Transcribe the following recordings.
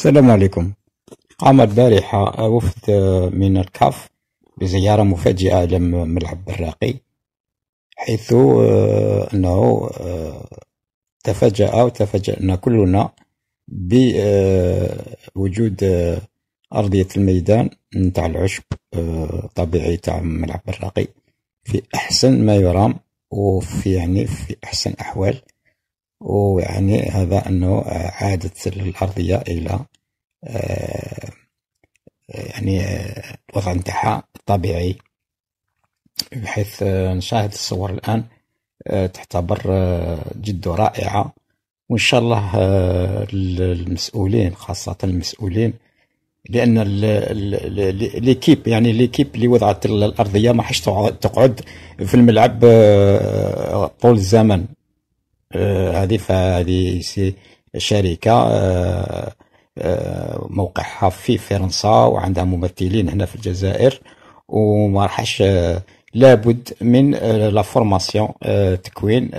السلام عليكم قام البارحة وفد من الكاف بزيارة مفاجئة لملعب ملعب الراقي حيث أنه تفاجأ وتفاجأنا كلنا بوجود أرضية الميدان نتاع العشب طبيعي تاع ملعب الراقي في أحسن ما يرام وفي يعني في أحسن أحوال ويعني هذا أنه آه، عادت الأرضية إلى آه، آه، يعني الوضع نتاعها الطبيعي بحيث نشاهد الصور الآن تعتبر جد رائعة وإن شاء الله المسؤولين خاصة المسؤولين لأن ليكيب يعني ليكيب اللي وضعت الأرضية ما حش تقعد في الملعب طول الزمن آه، هذه فهذه شركة آه، آه، موقعها في فرنسا وعندها ممثلين هنا في الجزائر وما راحش لابد من لا فورماسيون تكوين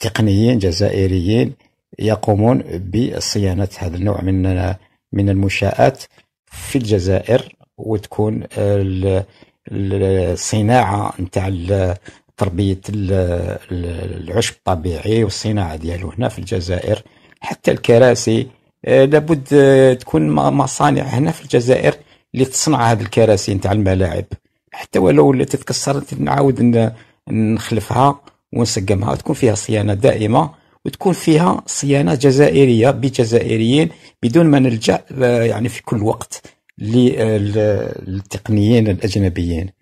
تقنيين جزائريين يقومون بصيانة هذا النوع من من المنشآت في الجزائر وتكون الصناعة نتاع تربيه العشب الطبيعي والصناعه ديالو هنا في الجزائر حتى الكراسي آه، لابد آه، تكون مصانع هنا في الجزائر اللي تصنع هذه الكراسي نتاع الملاعب حتى ولو اللي تتكسر نعاود نخلفها ونسقمها تكون فيها صيانه دائمه وتكون فيها صيانه جزائريه بجزائريين بدون ما نلجا آه، يعني في كل وقت للتقنيين الاجنبيين ان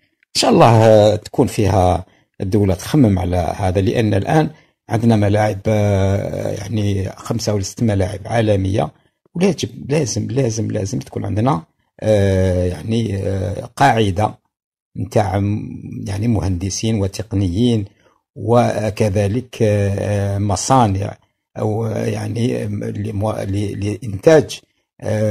شاء الله تكون فيها الدولة تخمم على هذا لأن الآن عندنا ملاعب آه، يعني خمسة ولا ست ملاعب عالمية ولاجب لازم لازم لازم تكون عندنا آه، يعني آه، قاعدة نتاع يعني مهندسين وتقنيين وكذلك مصانع أو يعني لإنتاج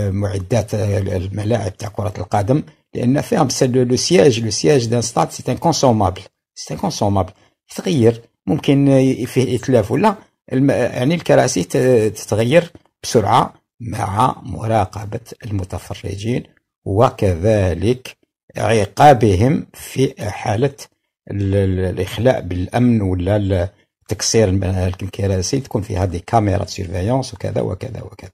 معدات الملاعب تاع كرة القدم لأن فيهم لو سياج لو سياج دان ستاد سي ان كونسومابل سي كونسومابل تتغير ممكن فيه اتلاف ولا يعني الكراسي تتغير بسرعه مع مراقبه المتفرجين وكذلك عقابهم في حاله الاخلاء بالامن ولا تكسير الكراسي تكون فيها دي كاميرا سيرفيونس وكذا وكذا وكذا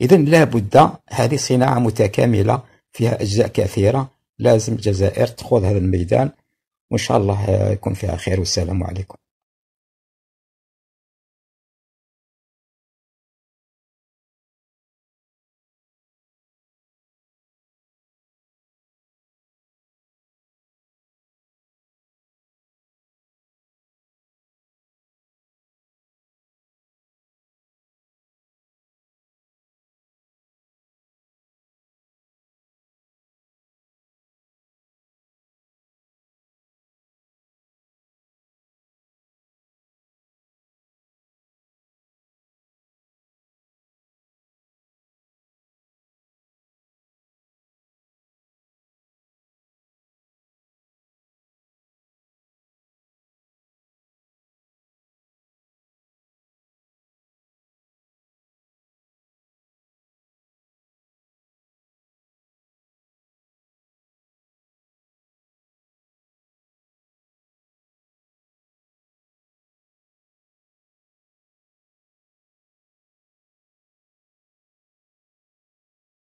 اذا لابد هذه صناعه متكامله فيها اجزاء كثيره لازم الجزائر تخوض هذا الميدان وإن شاء الله يكون فيها خير والسلام عليكم